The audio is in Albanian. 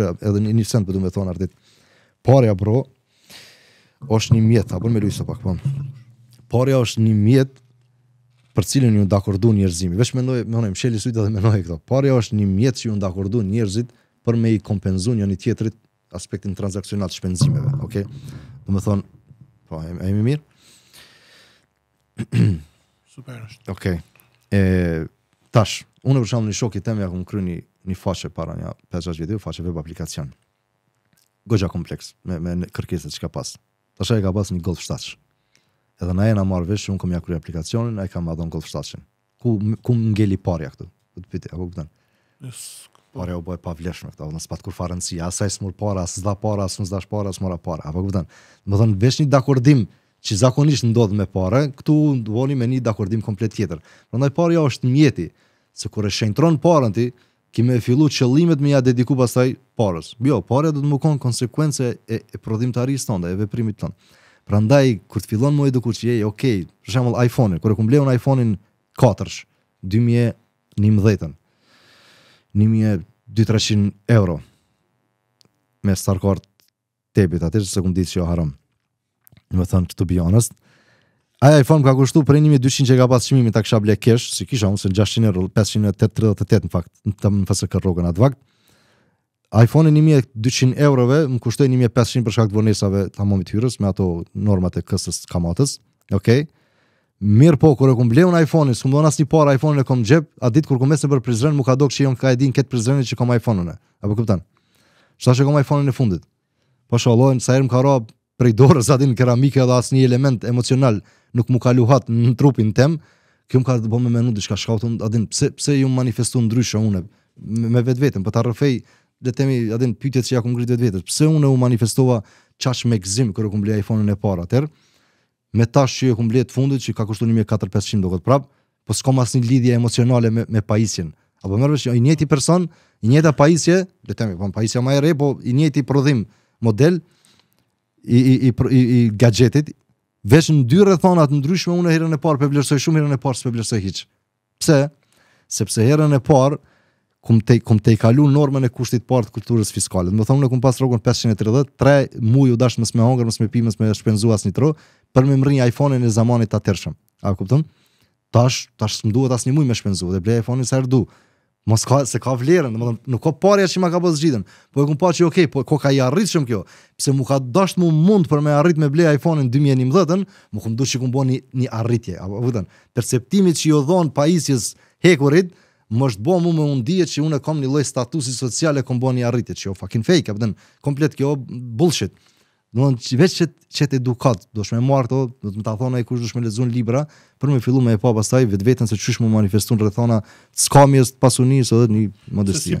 edhe një një sen për du me thonë artit parja bro është një mjet a bërë me lujso pak përnë po. parja është një mjet për cilën ju ndakordu njerëzimi vesh me noj me noj mshelis sujt dhe me këto parja është një mjet që ju ndakordu njerëzit për me i kompenzu një një tjetrit aspektin transakcional të shpenzimeve ok du me thonë po e, e mi mirë super është ok e, tash Unë për shumë një shok i temi, ja ku më kry një një faqe para një 5-6 vjetë, faqe web aplikacion. Gojja kompleks, me, me kërkeset që ka pas. Ta shë e ka pas një golf 7. Edhe na e na marrë vesh, unë kom jakur aplikacionin, a e kam adhon golf 7. Ku, ku më ngelli parja këtu? Këtë të piti, apo këtën? Yes. parja u bëjë pa vleshme këta, në spatë kur farënësi, asaj s'mur para, asë zda para, as s'da shpara, asë mora para, apo këtën? Më thënë, vesh një dakordim që zakonisht ndodhë me para, këtu ndëvoni me një dakordim komplet tjetër. Në nëjë parja është mjeti, se kur e shenjtron parën ti, Kime e fillu qëllimet me ja dediku pasaj parës. Bjo, parë do të më konë konsekuence e, e prodhim të arisë tonë dhe e veprimit tonë. Pra ndaj, kërë të fillon mu edukur që je, jo, okej, okay, për shemëll iPhone-in, kërë e kumë në iPhone-in 4-sh, 2011-ën, 1200 euro, me starkart tebit, atështë se këmë ditë që jo haram, në më thënë të të bionës, Aja iPhone ka kushtu për 1200 që ka pas qmimi të kësha ble kesh, si kisha unë se në 600 euro, 538 në fakt, në të më në fesë kërë rogën atë vakt. iPhone e 1200 eurove më kushtu 1500 për shkakt vërnesave të amomit hyrës, me ato normat e kësës kamatës, okej. Okay. Mirë po, kërë e këmë bleu në iPhone-in, së këmë një parë iPhone-in e këmë gjep, a ditë kërë këmë mesin për prizrenë, më ka dokë që jonë ka e din këtë prizrenit që këmë iPhone-in e. Apo këptan? Shta që këmë iPhone-in e fundit? Po shë allojnë, sa erë më ka robë prej dorës atë keramike keramikë edhe asë një element emocional nuk mu kaluhat në trupin tem, kjo më ka të bëmë me menu diçka shkautën, atë në pse, pse ju manifestu në dryshë une, me vetë vetën, për po ta rëfej, dhe temi atë pytjet që ja ku ngritë vetë vetës, pse une u manifestova qash me këzim, kërë ku blej iPhone-ën e para atër, me tash që ju ku mblia të fundit, që ka kushtu 1.4500 do këtë prapë, po s'kom asë një lidhje emocionale me, me paisjen, apo mërëvesh, i njeti person, i njeta paisje, dhe temi, po paisja ma e re, po i njeti prodhim model, i i i i, i gadgetit, veç në dy rrethona të ndryshme unë herën e parë pe vlerësoj shumë herën e parë pe vlerësoj hiç. Pse? Sepse herën e parë kum te kum te kalu normën e kushtit të parë të kulturës fiskale. Do të thonë kum pas rrogun 530, 3 muju u dash mës me hongër, mës me pimë, mës me shpenzuas nitro për me mrin iPhone-in e zamanit të atërshëm. A kupton? Tash, tash s'm duhet asnjë muj me shpenzuar, dhe blej iPhone-in sa herë mos ka se ka vlerën, domethënë nuk ka parë që më ka pas zgjidhën. Po e kam pa që okay, po ko ka i arritshëm kjo. Pse mu ka dashur mu mund për me arrit me blej iPhone-in 2011-ën, mu kum që sikum boni një arritje, apo vëdon. Perceptimit që ju jo dhon pajisjes hekurit, më është bo mu me unë dhjet që unë e një loj statusi sociale e kom bo një arritje, që jo fucking fake, apëtën, komplet kjo bullshit. Do të thonë vetë çet edukat, do të më marr këto, do të më ta thonë ai kush do të më lexon libra për më fillu me e pa pastaj vetveten se çysh më manifestuan rrethona skamjes pasunisë edhe një modestie.